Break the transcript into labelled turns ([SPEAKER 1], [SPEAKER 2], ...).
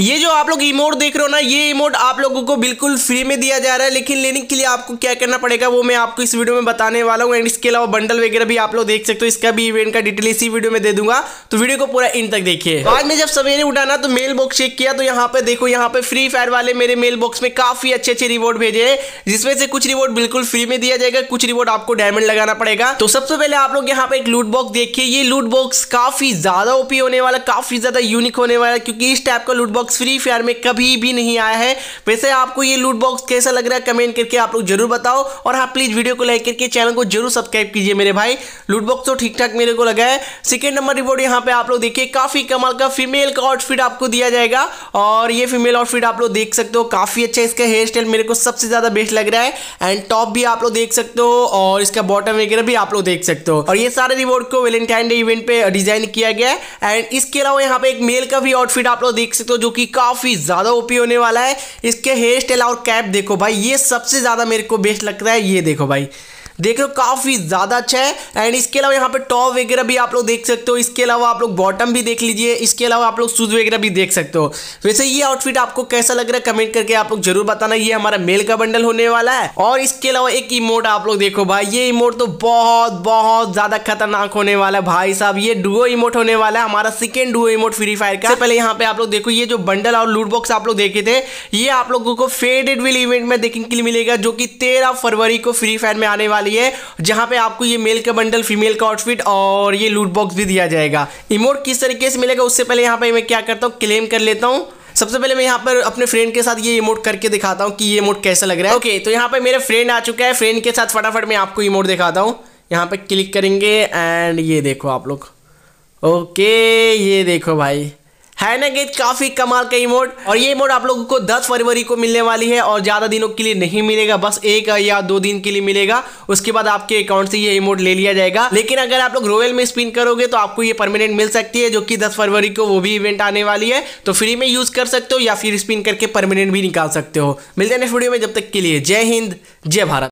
[SPEAKER 1] ये जो आप लोग इमोट देख रहे हो ना ये इमोट आप लोगों को बिल्कुल फ्री में दिया जा रहा है लेकिन लेने के लिए आपको क्या करना पड़ेगा वो मैं आपको इस वीडियो में बताने वाला हूँ एंड इसके अलावा बंडल वगैरह भी आप लोग देख सकते हो इसका भी इवेंट का डिटेल इसी वीडियो में दे दूंगा तो वीडियो को पूरा इन तक देखिए आज में जब सवेरे उठाना तो मेल बॉक्स चेक किया तो यहाँ पे देखो यहाँ पे फ्री फायर वाले मेरे मेल बॉक्स में काफी अच्छे अच्छे रिवॉर्ड भेजे हैं जिसमें से कुछ रिवॉर्ड बिल्कुल फ्री में दिया जाएगा कुछ रिवॉर्ड आपको डायमंड लगाना पड़ेगा तो सबसे पहले आप लोग यहाँ पे एक लूट बॉक्स देखिए ये लूट बॉक्स काफी ज्यादा ओपी होने वाला काफी ज्यादा यूनिक होने वाला क्योंकि इस टाइप का लूट बॉक्स बॉक्स फ्री फायर में कभी भी नहीं आया है वैसे आपको ये लूट बॉक्स कैसा लग रहा है कमेंट करके आप लोग जरूर बताओ और हाँ प्लीज़ वीडियो को लाइक करके चैनल को जरूर सब्सक्राइब कीजिए मेरे भाई लूट बॉक्स तो ठीक ठाक मेरे को लगा है सेकेंड नंबर रिपोर्ट यहाँ पे आप लोग देखिए काफ़ी कमाल का फीमेल का आउटफिट आपको दिया जाएगा और ये फीमेल आउटफिट आप लोग देख सकते हो काफ़ी अच्छा इसका हेयर स्टाइल मेरे को सबसे ज़्यादा बेस्ट लग रहा है एंड टॉप भी आप लोग देख सकते हो और इसका बॉटम वगैरह भी आप लोग देख सकते हो और ये सारे रिवॉर्ड को वेलेंटाइन डे इवेंट पे डिजाइन किया गया है एंड इसके अलावा यहाँ पे एक मेल का भी आउटफिट आप लोग देख सकते हो जो कि कि काफ़ी ज़्यादा ओपी होने वाला है इसके हेयर स्टाइल और कैप देखो भाई ये सबसे ज़्यादा मेरे को बेस्ट लगता है ये देखो भाई देख रहे हो काफ़ी ज़्यादा अच्छा है एंड इसके अलावा यहाँ पे टॉप वगैरह भी आप लोग देख सकते हो इसके अलावा आप लोग बॉटम भी देख लीजिए इसके अलावा आप लोग शूज़ वगैरह भी देख सकते हो वैसे ये आउटफिट आपको कैसा लग रहा है कमेंट करके आप लोग जरूर बताना ये हमारा मेल का बंडल होने वाला है और इसके अलावा एक इमोट आप लोग देखो भाई ये इमोट तो बहुत बहुत ज़्यादा खतरनाक होने वाला है भाई साहब ये डुओ इमोट होने वाला है हमारा second duo emote Free Fire का पहले यहाँ पे आप लोग देखो ये जो बंडल और लूट बॉक्स आप लोग देखे थे ये आप लोगों को फेडेड विल इवेंट में देखने के लिए मिलेगा जो कि तेरह फरवरी को फ्री फायर में आने वाली रही है जहां पे आपको ये मेल का बंडल फीमेल का आउटफिट और ये लूट बॉक्स भी दिया जाएगा इमोट किस तरीके से मिलेगा उससे पहले यहाँ पे मैं क्या करता हूँ क्लेम कर लेता हूँ सबसे पहले मैं यहाँ पर अपने फ्रेंड के साथ ये इमोट करके दिखाता हूँ कि ये इमोट कैसा लग रहा है ओके तो यहाँ पे मेरे फ्रेंड आ चुका है फ्रेंड के साथ फटाफट मैं आपको इमोट दिखाता हूँ यहाँ पे क्लिक करेंगे एंड ये देखो आप लोग ओके ये देखो भाई है ना गेट काफी कमाल का इमोट और ये इमोट आप लोगों को दस फरवरी को मिलने वाली है और ज्यादा दिनों के लिए नहीं मिलेगा बस एक या दो दिन के लिए मिलेगा उसके बाद आपके अकाउंट से ये इमोट ले लिया जाएगा लेकिन अगर आप लोग रोयल में स्पिन करोगे तो आपको ये परमानेंट मिल सकती है जो की दस फरवरी को वो भी इवेंट आने वाली है तो फ्री में यूज कर सकते हो या फिर स्पिन करके परमानेंट भी निकाल सकते हो मिलते हैं नेक्स्ट वीडियो में जब तक के लिए जय हिंद जय भारत